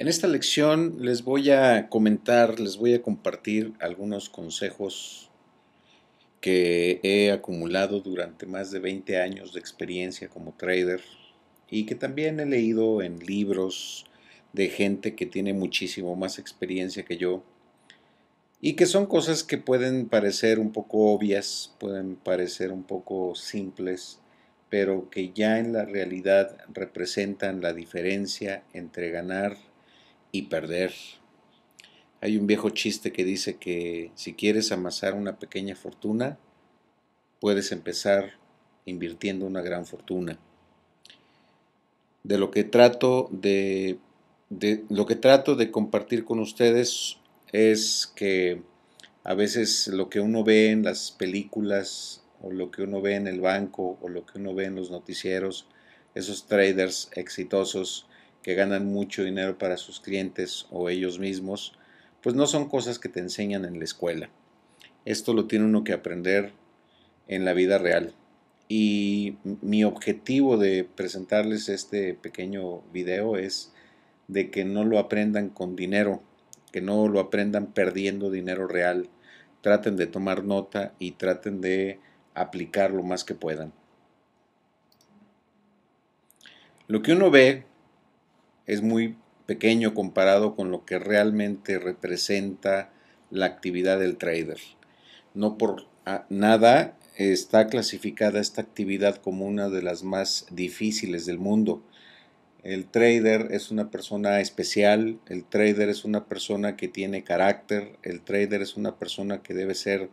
En esta lección les voy a comentar, les voy a compartir algunos consejos que he acumulado durante más de 20 años de experiencia como trader y que también he leído en libros de gente que tiene muchísimo más experiencia que yo y que son cosas que pueden parecer un poco obvias, pueden parecer un poco simples, pero que ya en la realidad representan la diferencia entre ganar y perder. Hay un viejo chiste que dice que si quieres amasar una pequeña fortuna, puedes empezar invirtiendo una gran fortuna. De lo que trato de, de, lo que trato de compartir con ustedes es que a veces lo que uno ve en las películas o lo que uno ve en el banco o lo que uno ve en los noticieros, esos traders exitosos que ganan mucho dinero para sus clientes o ellos mismos, pues no son cosas que te enseñan en la escuela. Esto lo tiene uno que aprender en la vida real. Y mi objetivo de presentarles este pequeño video es de que no lo aprendan con dinero, que no lo aprendan perdiendo dinero real. Traten de tomar nota y traten de aplicar lo más que puedan. Lo que uno ve es muy pequeño comparado con lo que realmente representa la actividad del trader. No por ah, nada está clasificada esta actividad como una de las más difíciles del mundo. El trader es una persona especial, el trader es una persona que tiene carácter, el trader es una persona que debe ser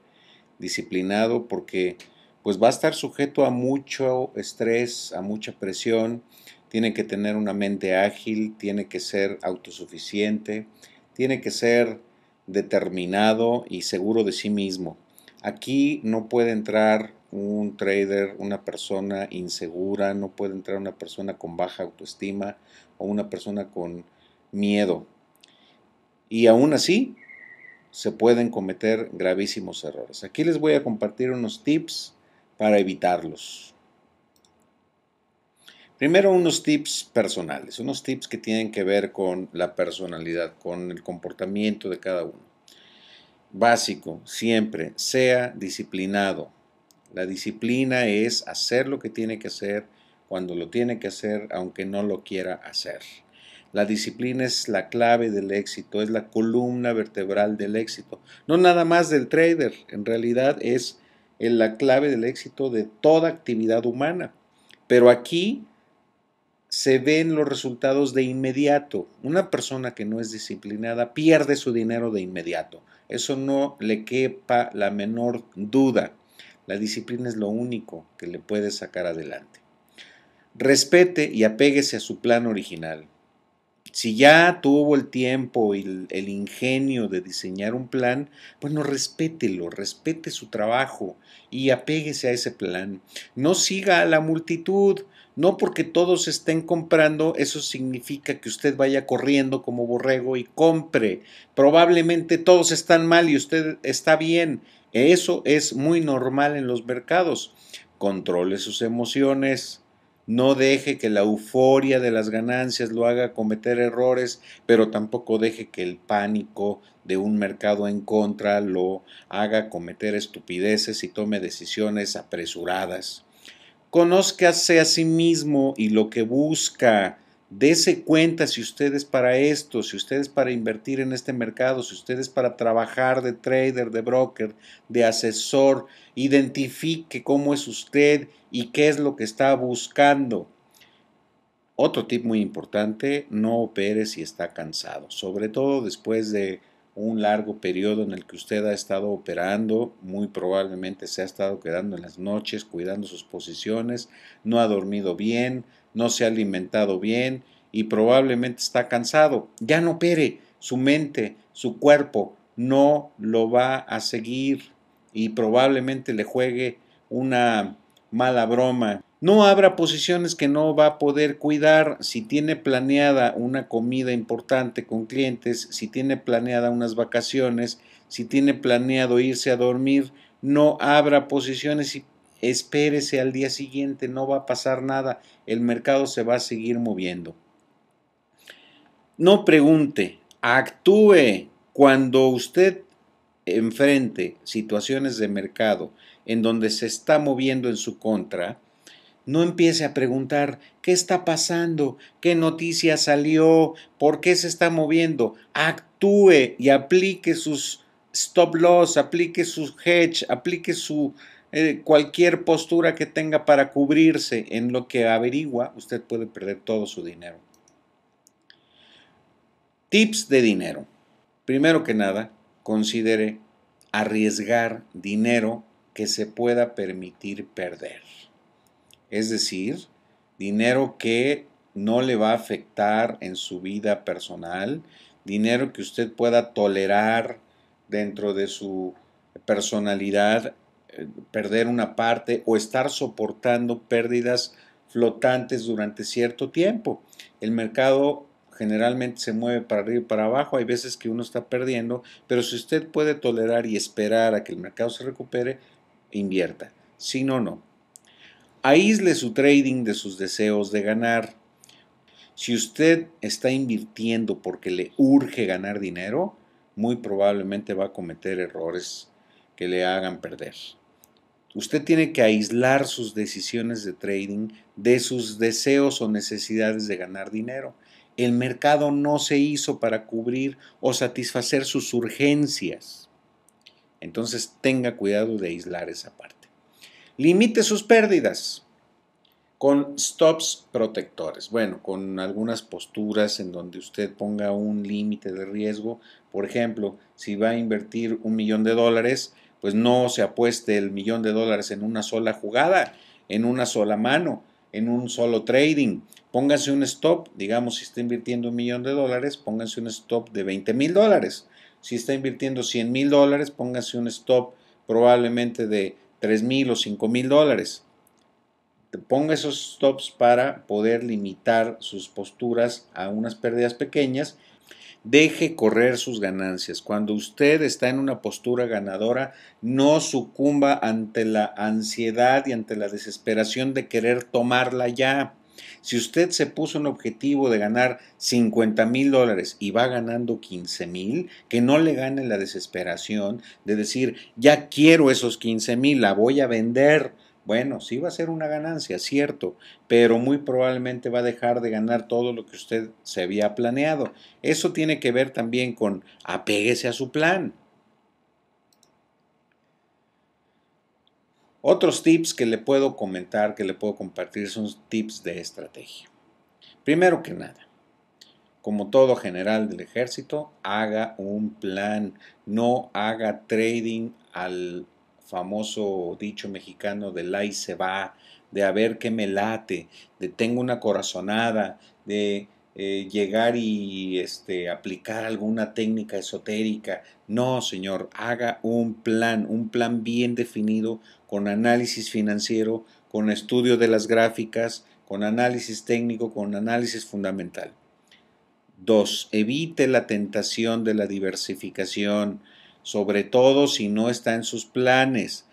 disciplinado porque pues va a estar sujeto a mucho estrés, a mucha presión tiene que tener una mente ágil, tiene que ser autosuficiente, tiene que ser determinado y seguro de sí mismo. Aquí no puede entrar un trader, una persona insegura, no puede entrar una persona con baja autoestima o una persona con miedo. Y aún así se pueden cometer gravísimos errores. Aquí les voy a compartir unos tips para evitarlos. Primero unos tips personales, unos tips que tienen que ver con la personalidad, con el comportamiento de cada uno. Básico, siempre, sea disciplinado. La disciplina es hacer lo que tiene que hacer cuando lo tiene que hacer, aunque no lo quiera hacer. La disciplina es la clave del éxito, es la columna vertebral del éxito. No nada más del trader, en realidad es eh, la clave del éxito de toda actividad humana. Pero aquí se ven los resultados de inmediato. Una persona que no es disciplinada pierde su dinero de inmediato. Eso no le quepa la menor duda. La disciplina es lo único que le puede sacar adelante. Respete y apéguese a su plan original si ya tuvo el tiempo y el, ingenio de diseñar un plan, bueno, respételo, respete su trabajo y apéguese a ese plan. No siga a la multitud, no porque todos estén comprando, eso significa que usted vaya corriendo como borrego y compre. Probablemente todos están mal y usted está bien. Eso es muy normal en los mercados. Controle sus emociones, no deje que la euforia de las ganancias lo haga cometer errores, pero tampoco deje que el pánico de un mercado en contra lo haga cometer estupideces y tome decisiones apresuradas. Conózcase a sí mismo y lo que busca Dese cuenta si usted es para esto, si ustedes para invertir en este mercado, si usted es para trabajar de trader, de broker, de asesor, identifique cómo es usted y qué es lo que está buscando. Otro tip muy importante, no opere si está cansado, sobre todo después de un largo periodo en el que usted ha estado operando, muy probablemente se ha estado quedando en las noches cuidando sus posiciones, no ha dormido bien, no se ha alimentado bien y probablemente está cansado. Ya no opere, su mente, su cuerpo no lo va a seguir y probablemente le juegue una mala broma no habrá posiciones que no va a poder cuidar si tiene planeada una comida importante con clientes, si tiene planeada unas vacaciones, si tiene planeado irse a dormir, no abra posiciones y espérese al día siguiente, no va a pasar nada, el mercado se va a seguir moviendo. No pregunte, actúe cuando usted enfrente situaciones de mercado en donde se está moviendo en su contra, no empiece a preguntar qué está pasando, qué noticia salió, por qué se está moviendo. Actúe y aplique sus stop loss, aplique su hedge, aplique su eh, cualquier postura que tenga para cubrirse en lo que averigua, usted puede perder todo su dinero. Tips de dinero. Primero que nada, considere arriesgar dinero que se pueda permitir perder es decir, dinero que no le va a afectar en su vida personal, dinero que usted pueda tolerar dentro de su personalidad, eh, perder una parte o estar soportando pérdidas flotantes durante cierto tiempo. El mercado generalmente se mueve para arriba y para abajo, hay veces que uno está perdiendo, pero si usted puede tolerar y esperar a que el mercado se recupere, invierta. Si no, no. Aísle su trading de sus deseos de ganar. Si usted está invirtiendo porque le urge ganar dinero, muy probablemente va a cometer errores que le hagan perder. Usted tiene que aislar sus decisiones de trading de sus deseos o necesidades de ganar dinero. El mercado no se hizo para cubrir o satisfacer sus urgencias. Entonces tenga cuidado de aislar esa parte. Limite sus pérdidas con stops protectores. Bueno, con algunas posturas en donde usted ponga un límite de riesgo. Por ejemplo, si va a invertir un millón de dólares, pues no se apueste el millón de dólares en una sola jugada, en una sola mano, en un solo trading. Póngase un stop, digamos, si está invirtiendo un millón de dólares, póngase un stop de 20 mil dólares. Si está invirtiendo 100 mil dólares, póngase un stop probablemente de 3 mil o 5 mil dólares. ponga esos stops para poder limitar sus posturas a unas pérdidas pequeñas. Deje correr sus ganancias. Cuando usted está en una postura ganadora, no sucumba ante la ansiedad y ante la desesperación de querer tomarla ya. Si usted se puso un objetivo de ganar 50 mil dólares y va ganando 15 mil, que no le gane la desesperación de decir, ya quiero esos 15 mil, la voy a vender. Bueno, sí va a ser una ganancia, cierto, pero muy probablemente va a dejar de ganar todo lo que usted se había planeado. Eso tiene que ver también con apéguese a su plan. Otros tips que le puedo comentar, que le puedo compartir, son tips de estrategia. Primero que nada, como todo general del ejército, haga un plan, no haga trading al famoso dicho mexicano de y se va, de a ver qué me late, de tengo una corazonada, de eh, llegar y este, aplicar alguna técnica esotérica. No, señor, haga un plan, un plan bien definido con análisis financiero, con estudio de las gráficas, con análisis técnico, con análisis fundamental. Dos, evite la tentación de la diversificación, sobre todo si no está en sus planes.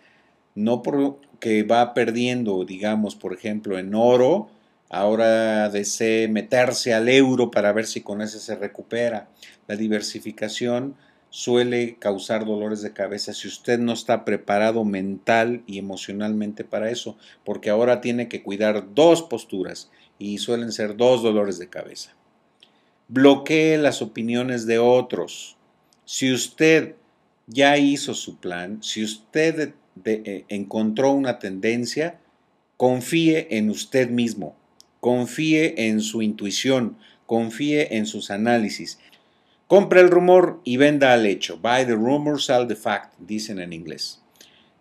No porque va perdiendo, digamos, por ejemplo, en oro, Ahora desee meterse al euro para ver si con ese se recupera. La diversificación suele causar dolores de cabeza si usted no está preparado mental y emocionalmente para eso, porque ahora tiene que cuidar dos posturas y suelen ser dos dolores de cabeza. Bloquee las opiniones de otros. Si usted ya hizo su plan, si usted eh, encontró una tendencia, confíe en usted mismo confíe en su intuición, confíe en sus análisis. Compre el rumor y venda al hecho. Buy the rumor, sell the fact, dicen en inglés.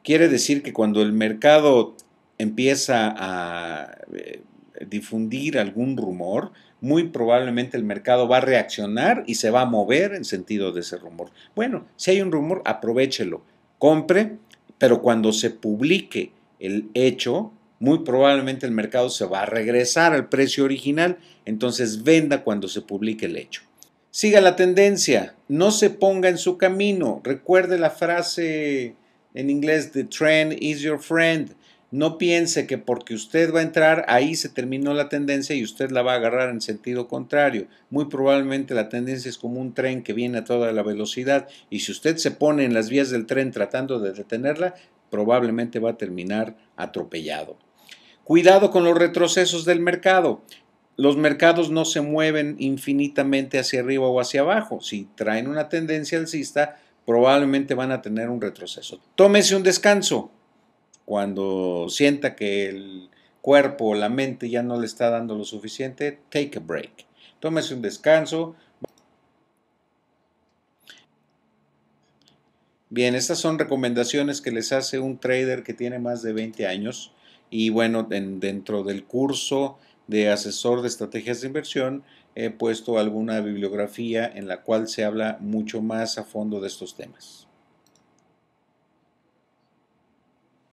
Quiere decir que cuando el mercado empieza a eh, difundir algún rumor, muy probablemente el mercado va a reaccionar y se va a mover en sentido de ese rumor. Bueno, si hay un rumor, aprovechelo, compre, pero cuando se publique el hecho, muy probablemente el mercado se va a regresar al precio original, entonces venda cuando se publique el hecho. Siga la tendencia, no se ponga en su camino. Recuerde la frase en inglés, The trend is your friend. No piense que porque usted va a entrar, ahí se terminó la tendencia y usted la va a agarrar en sentido contrario. Muy probablemente la tendencia es como un tren que viene a toda la velocidad y si usted se pone en las vías del tren tratando de detenerla, probablemente va a terminar atropellado. Cuidado con los retrocesos del mercado. Los mercados no se mueven infinitamente hacia arriba o hacia abajo. Si traen una tendencia alcista, probablemente van a tener un retroceso. Tómese un descanso. Cuando sienta que el cuerpo o la mente ya no le está dando lo suficiente, take a break. Tómese un descanso, Bien, estas son recomendaciones que les hace un trader que tiene más de 20 años y bueno, dentro del curso de asesor de estrategias de inversión he puesto alguna bibliografía en la cual se habla mucho más a fondo de estos temas.